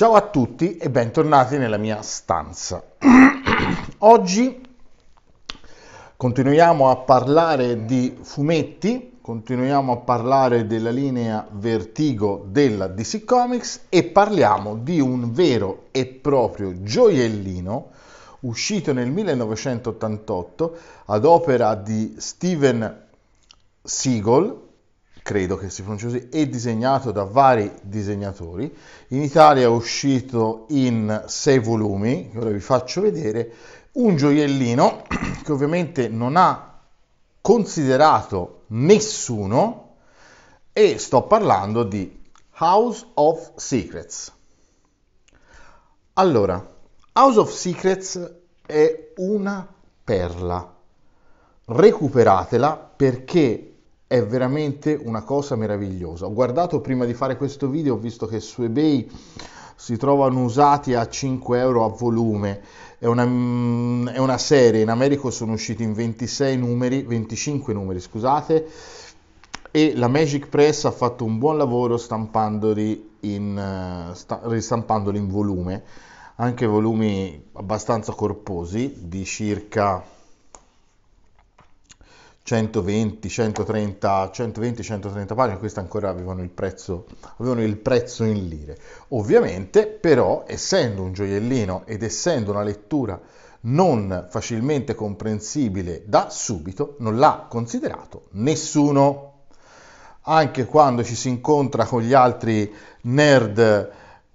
Ciao a tutti e bentornati nella mia stanza. Oggi continuiamo a parlare di fumetti, continuiamo a parlare della linea Vertigo della DC Comics e parliamo di un vero e proprio gioiellino uscito nel 1988 ad opera di Steven Siegel, credo che si pronuncia così, e disegnato da vari disegnatori. In Italia è uscito in sei volumi, che ora vi faccio vedere, un gioiellino che ovviamente non ha considerato nessuno, e sto parlando di House of Secrets. Allora, House of Secrets è una perla. Recuperatela perché è veramente una cosa meravigliosa. Ho guardato prima di fare questo video, ho visto che su eBay si trovano usati a 5 euro a volume. È una, mm, è una serie, in America sono usciti in 26 numeri, 25 numeri, scusate, e la Magic Press ha fatto un buon lavoro stampandoli in, eh, sta, ristampandoli in volume, anche volumi abbastanza corposi, di circa 120, 130, 120, 130 pagine, queste ancora avevano il, prezzo, avevano il prezzo in lire. Ovviamente, però, essendo un gioiellino ed essendo una lettura non facilmente comprensibile da subito, non l'ha considerato nessuno. Anche quando ci si incontra con gli altri nerd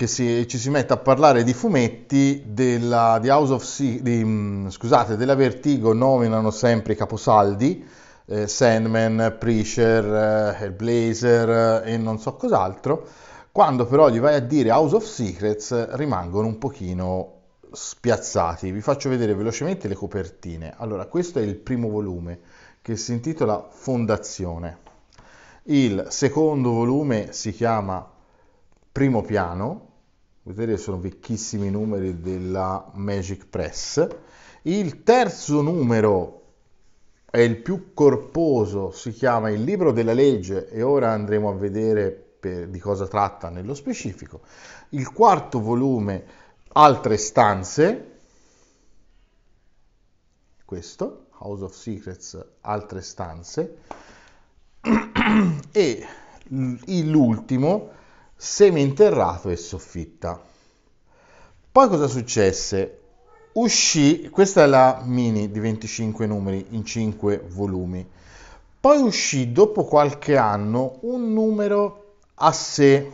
che si, ci si mette a parlare di fumetti, della, di House of si, di, mm, scusate, della Vertigo nominano sempre i caposaldi, eh, Sandman, Preacher, eh, Hellblazer eh, e non so cos'altro, quando però gli vai a dire House of Secrets rimangono un pochino spiazzati. Vi faccio vedere velocemente le copertine. Allora, questo è il primo volume che si intitola Fondazione. Il secondo volume si chiama Primo Piano vedete sono vecchissimi numeri della Magic Press. Il terzo numero è il più corposo, si chiama Il libro della legge e ora andremo a vedere per, di cosa tratta nello specifico. Il quarto volume, Altre stanze, questo, House of Secrets, Altre stanze, e l'ultimo, seminterrato e soffitta. Poi cosa successe? Uscì, questa è la mini di 25 numeri in 5 volumi. Poi uscì dopo qualche anno un numero a sé,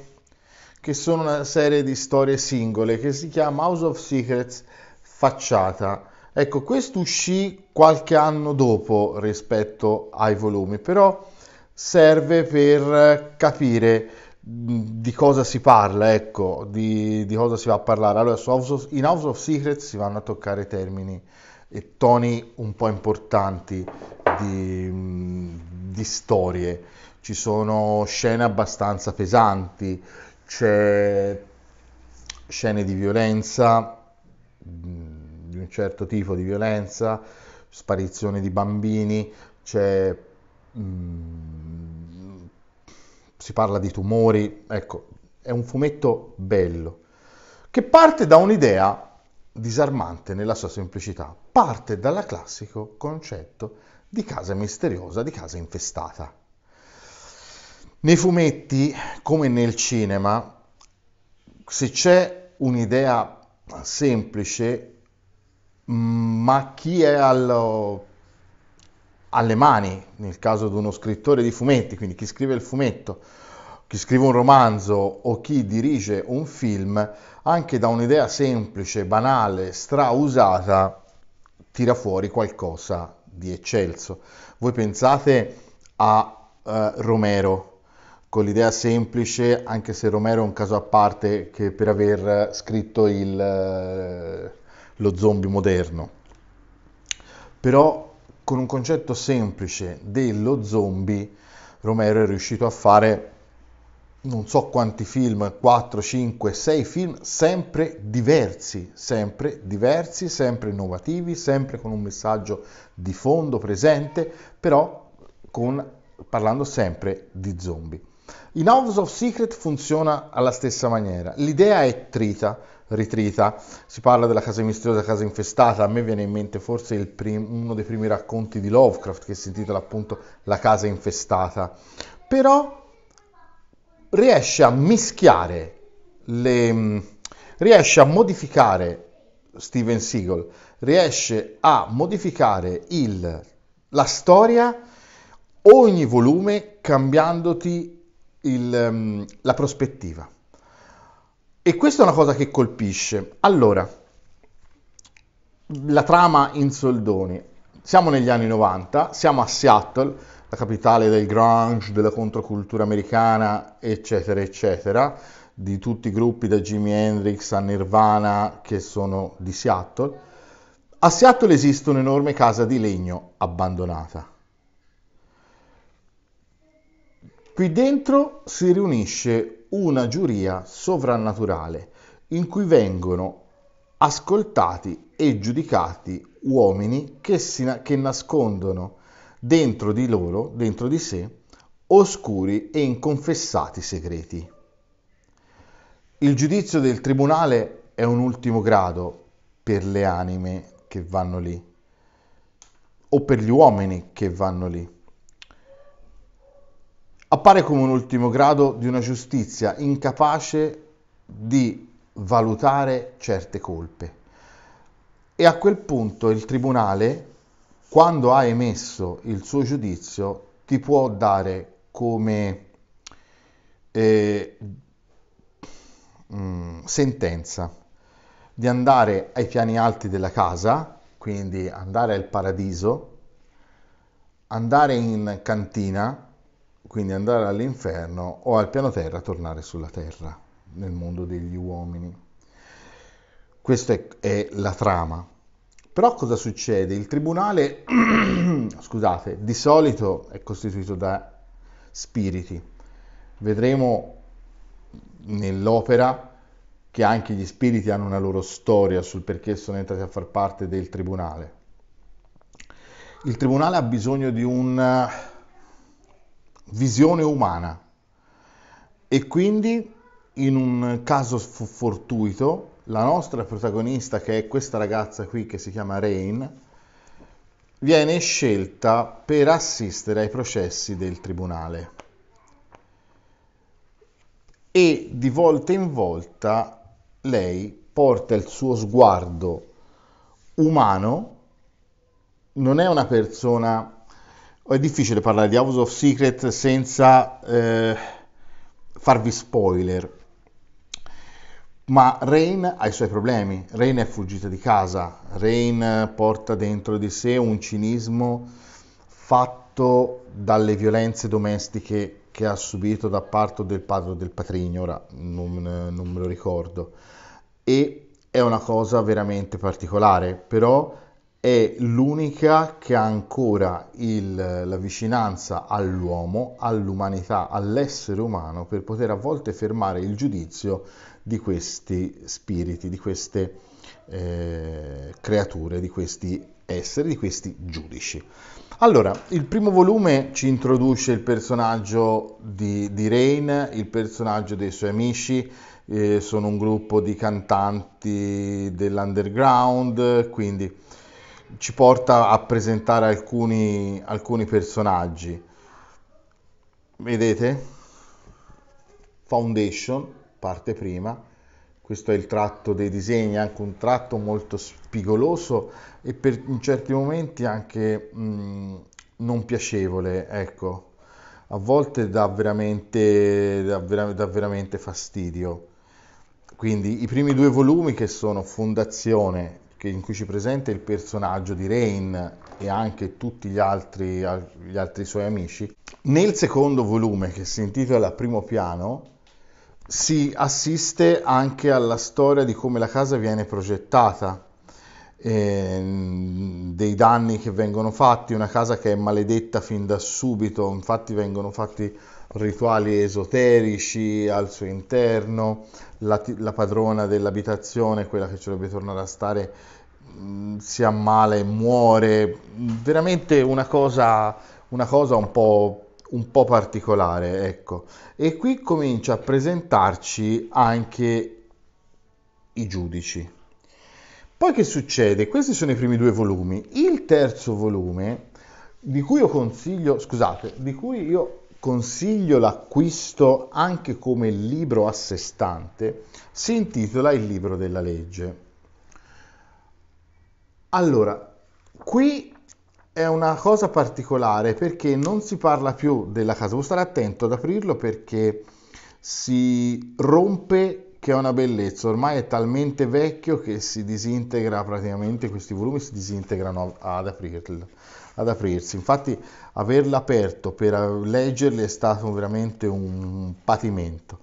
che sono una serie di storie singole, che si chiama House of Secrets Facciata. Ecco, questo uscì qualche anno dopo rispetto ai volumi, però serve per capire di cosa si parla, ecco, di, di cosa si va a parlare. Allora, House of, in House of Secrets si vanno a toccare termini e toni un po' importanti di, di storie. Ci sono scene abbastanza pesanti, c'è scene di violenza, di un certo tipo di violenza, sparizione di bambini, c'è mh, si parla di tumori, ecco, è un fumetto bello, che parte da un'idea disarmante nella sua semplicità, parte dal classico concetto di casa misteriosa, di casa infestata. Nei fumetti, come nel cinema, se c'è un'idea semplice, ma chi è al alle mani, nel caso di uno scrittore di fumetti, quindi chi scrive il fumetto, chi scrive un romanzo o chi dirige un film, anche da un'idea semplice, banale, strausata, tira fuori qualcosa di eccelso. Voi pensate a eh, Romero, con l'idea semplice, anche se Romero è un caso a parte che per aver scritto il, eh, lo zombie moderno. Però con un concetto semplice dello zombie Romero è riuscito a fare non so quanti film, 4, 5, 6 film, sempre diversi, sempre diversi, sempre innovativi, sempre con un messaggio di fondo presente, però con, parlando sempre di zombie. In House of Secret funziona alla stessa maniera, l'idea è trita, ritrita. Si parla della casa misteriosa, casa infestata, a me viene in mente forse prim- uno dei primi racconti di Lovecraft che si intitola appunto La casa infestata, però riesce a mischiare, le, mm, riesce a modificare Steven Seagal, riesce a modificare il, la storia ogni volume cambiandoti il, mm, la prospettiva. E questa è una cosa che colpisce. Allora, la trama in soldoni. Siamo negli anni 90, siamo a Seattle, la capitale del grunge, della controcultura americana, eccetera, eccetera, di tutti i gruppi da Jimi Hendrix a Nirvana che sono di Seattle. A Seattle esiste un'enorme casa di legno abbandonata. Qui dentro si riunisce una giuria sovrannaturale in cui vengono ascoltati e giudicati uomini che, si, che nascondono dentro di loro, dentro di sé, oscuri e inconfessati segreti. Il giudizio del tribunale è un ultimo grado per le anime che vanno lì o per gli uomini che vanno lì appare come un ultimo grado di una giustizia incapace di valutare certe colpe. E a quel punto il tribunale, quando ha emesso il suo giudizio, ti può dare come eh, mh, mm, sentenza di andare ai piani alti della casa, quindi andare al paradiso, andare in cantina, quindi andare all'inferno o al piano terra tornare sulla terra, nel mondo degli uomini. Questa è, è la trama. Però cosa succede? Il tribunale, scusate, di solito è costituito da spiriti. Vedremo nell'opera che anche gli spiriti hanno una loro storia sul perché sono entrati a far parte del tribunale. Il tribunale ha bisogno di un visione umana e quindi in un caso fortuito la nostra protagonista che è questa ragazza qui che si chiama Rain viene scelta per assistere ai processi del tribunale e di volta in volta lei porta il suo sguardo umano non è una persona è difficile parlare di House of Secret senza eh, farvi spoiler. Ma Rain ha i suoi problemi. Rain è fuggita di casa. Rain porta dentro di sé un cinismo fatto dalle violenze domestiche che ha subito da parte del padre o del patrigno, ora non, non me lo ricordo. E è una cosa veramente particolare, però è l'unica che ha ancora il, la vicinanza all'uomo, all'umanità, all'essere umano per poter a volte fermare il giudizio di questi spiriti, di queste eh, creature, di questi esseri, di questi giudici. Allora, il primo volume ci introduce il personaggio di, di Rain, il personaggio dei suoi amici, eh, sono un gruppo di cantanti dell'underground, quindi ci porta a presentare alcuni, alcuni personaggi. Vedete? Foundation, parte prima, questo è il tratto dei disegni, anche un tratto molto spigoloso e per, in certi momenti anche mh, mm, non piacevole, ecco. A volte dà veramente, dà, vera, dà veramente fastidio. Quindi i primi due volumi che sono Fondazione in cui ci presenta il personaggio di Rain e anche tutti gli altri, gli altri suoi amici, nel secondo volume che si intitola Primo piano si assiste anche alla storia di come la casa viene progettata eh, dei danni che vengono fatti, una casa che è maledetta fin da subito, infatti vengono fatti rituali esoterici al suo interno, la, la padrona dell'abitazione, quella che ci dovrebbe tornare a stare, mm, si ammala e muore, veramente una cosa, una cosa un, po', un po' particolare, ecco. E qui comincia a presentarci anche i giudici poi che succede? Questi sono i primi due volumi. Il terzo volume, di cui io consiglio, scusate, di cui io consiglio l'acquisto anche come libro a sé stante, si intitola Il libro della legge. Allora, qui è una cosa particolare perché non si parla più della casa, devo stare attento ad aprirlo perché si rompe che è una bellezza, ormai è talmente vecchio che si disintegra praticamente, questi volumi si disintegrano ad, aprirlo, ad aprirsi, infatti averla aperto per eh, leggerli è stato veramente un patimento.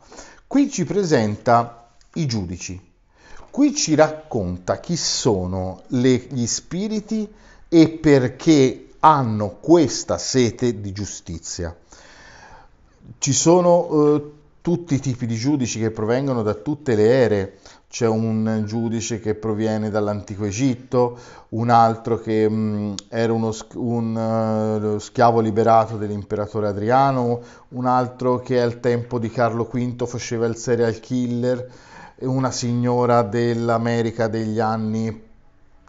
Qui ci presenta i giudici, qui ci racconta chi sono le, gli spiriti e perché hanno questa sete di giustizia. Ci sono eh, tutti i tipi di giudici che provengono da tutte le ere. C'è un giudice che proviene dall'antico Egitto, un altro che mh, mm, era uno, un uh, schiavo liberato dell'imperatore Adriano, un altro che al tempo di Carlo V faceva il serial killer, una signora dell'America degli anni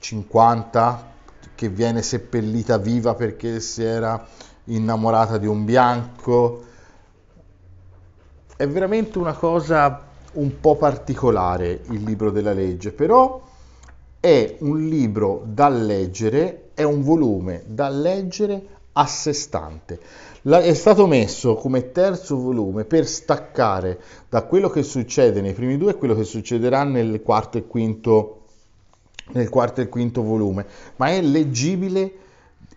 50 che viene seppellita viva perché si era innamorata di un bianco è veramente una cosa un po' particolare il libro della legge, però è un libro da leggere, è un volume da leggere a sé stante. La, è stato messo come terzo volume per staccare da quello che succede nei primi due e quello che succederà nel quarto e quinto, quarto e quinto volume, ma è leggibile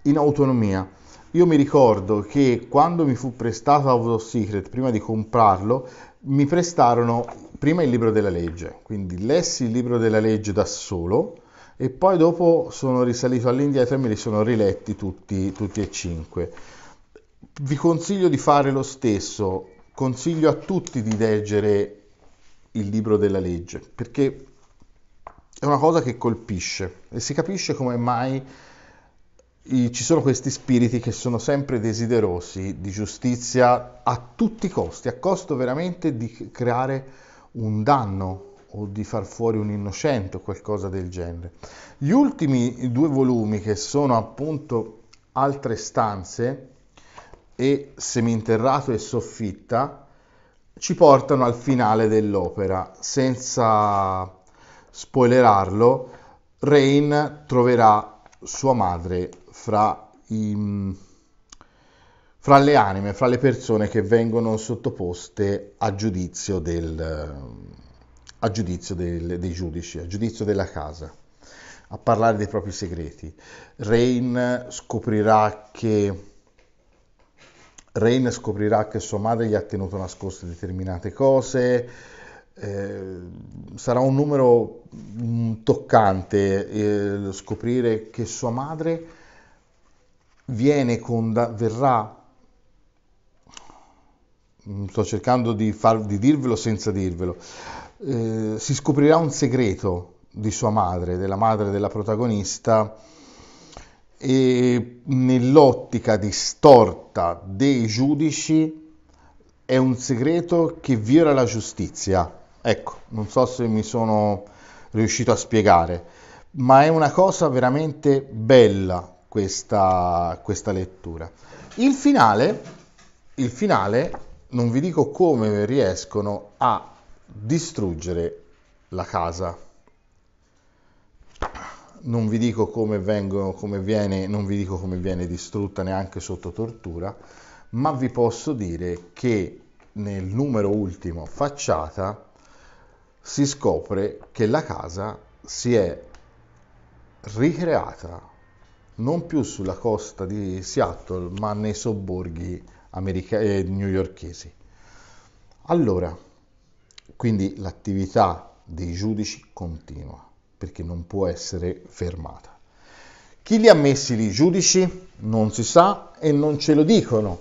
in autonomia. Io mi ricordo che quando mi fu prestato Out of Secret, prima di comprarlo, mi prestarono prima il libro della legge, quindi lessi il libro della legge da solo e poi dopo sono risalito all'indietro e me li sono riletti tutti, tutti e cinque. Vi consiglio di fare lo stesso, consiglio a tutti di leggere il libro della legge, perché è una cosa che colpisce e si capisce come mai ci sono questi spiriti che sono sempre desiderosi di giustizia a tutti i costi, a costo veramente di creare un danno o di far fuori un innocente o qualcosa del genere. Gli ultimi due volumi che sono appunto altre stanze e seminterrato e soffitta ci portano al finale dell'opera. Senza spoilerarlo, Rain troverà sua madre fra, i, fra le anime, fra le persone che vengono sottoposte a giudizio, del, a giudizio del, dei giudici, a giudizio della casa, a parlare dei propri segreti. Rain scoprirà che Rain scoprirà che sua madre gli ha tenuto nascoste determinate cose, eh, sarà un numero mm, toccante eh, scoprire che sua madre viene conda- verrà, mm, sto cercando di, far, di dirvelo senza dirvelo, eh, si scoprirà un segreto di sua madre, della madre della protagonista, e nell'ottica distorta dei giudici è un segreto che viola la giustizia. Ecco, non so se mi sono riuscito a spiegare, ma è una cosa veramente bella, questa, questa lettura. Il finale, il finale, non vi dico come riescono a distruggere la casa. Non vi dico come, vengono, come, viene, non vi dico come viene distrutta neanche sotto tortura, ma vi posso dire che nel numero ultimo facciata si scopre che la casa si è ricreata non più sulla costa di Seattle, ma nei sobborghi america- eh, newyorkesi. Allora, quindi l'attività dei giudici continua, perché non può essere fermata. Chi li ha messi lì giudici? Non si sa e non ce lo dicono.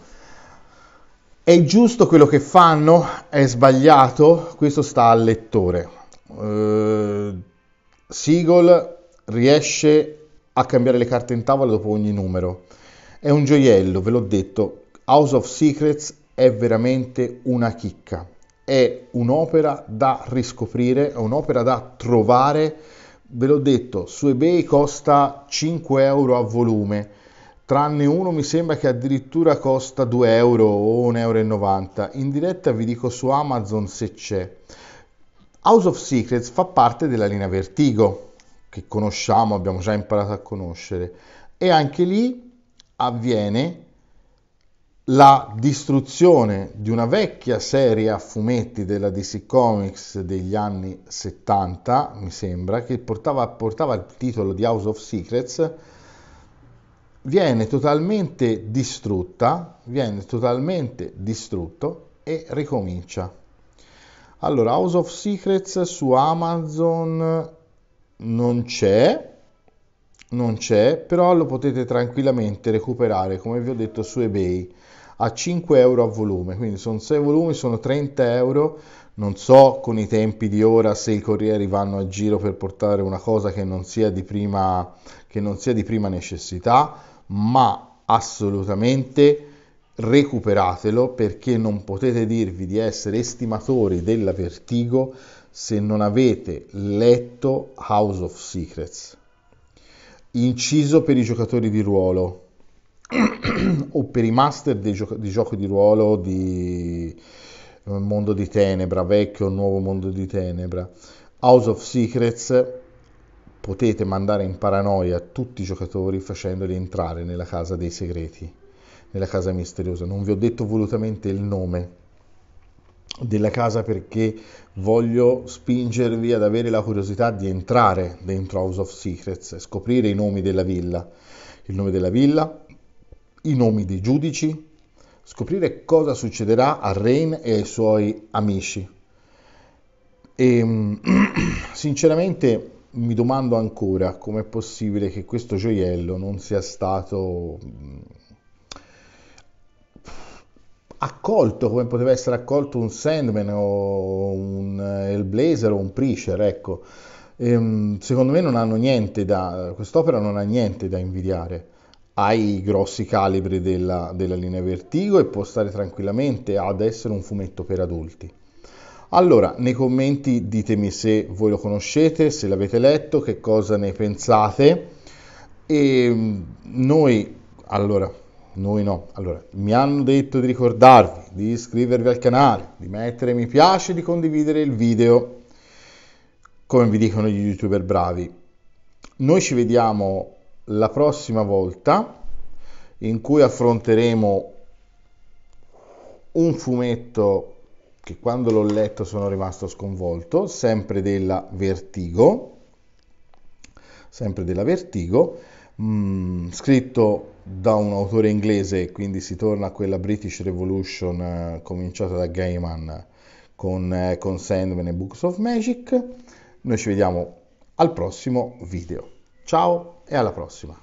È giusto quello che fanno? È sbagliato? Questo sta al lettore. Uh, Siegel riesce a cambiare le carte in tavola dopo ogni numero. È un gioiello, ve l'ho detto. House of Secrets è veramente una chicca. È un'opera da riscoprire, è un'opera da trovare. Ve l'ho detto, su eBay costa 5 euro a volume, tranne uno mi sembra che addirittura costa 2 euro o 1,90 euro. In diretta vi dico su Amazon se c'è. House of Secrets fa parte della linea Vertigo, che conosciamo, abbiamo già imparato a conoscere. E anche lì avviene la distruzione di una vecchia serie a fumetti della DC Comics degli anni 70, mi sembra, che portava, portava il titolo di House of Secrets, viene totalmente distrutta, viene totalmente distrutto e ricomincia. Allora, House of Secrets su Amazon non c'è, non c'è, però lo potete tranquillamente recuperare, come vi ho detto, su eBay a 5 euro a volume, quindi sono 6 volumi, sono 30 euro. Non so con i tempi di ora se i corrieri vanno a giro per portare una cosa che non sia di prima, che non sia di prima necessità, ma assolutamente recuperatelo perché non potete dirvi di essere estimatori della Vertigo se non avete letto House of Secrets. Inciso per i giocatori di ruolo o per i master di, gioco, di gioco di ruolo di eh, Mondo di Tenebra, vecchio o nuovo Mondo di Tenebra. House of Secrets potete mandare in paranoia tutti i giocatori facendoli entrare nella casa dei segreti nella casa misteriosa. Non vi ho detto volutamente il nome della casa perché voglio spingervi ad avere la curiosità di entrare dentro House of Secrets e scoprire i nomi della villa, il nome della villa, i nomi dei giudici, scoprire cosa succederà a Rain e ai suoi amici. E ehm, sinceramente mi domando ancora com'è possibile che questo gioiello non sia stato accolto come poteva essere accolto un Sandman o un El Blazer o un Preacher, ecco. Ehm, secondo me non hanno niente da, quest'opera non ha niente da invidiare. Ha i grossi calibri della, della linea Vertigo e può stare tranquillamente ad essere un fumetto per adulti. Allora, nei commenti ditemi se voi lo conoscete, se l'avete letto, che cosa ne pensate. E ehm, noi, allora, noi no. Allora, mi hanno detto di ricordarvi di iscrivervi al canale, di mettere mi piace, di condividere il video, come vi dicono gli youtuber bravi. Noi ci vediamo la prossima volta in cui affronteremo un fumetto che quando l'ho letto sono rimasto sconvolto, sempre della Vertigo, sempre della Vertigo, mh, mm, scritto da un autore inglese, quindi si torna a quella British Revolution eh, cominciata da Gaiman con, eh, con Sandman e Books of Magic. Noi ci vediamo al prossimo video. Ciao e alla prossima!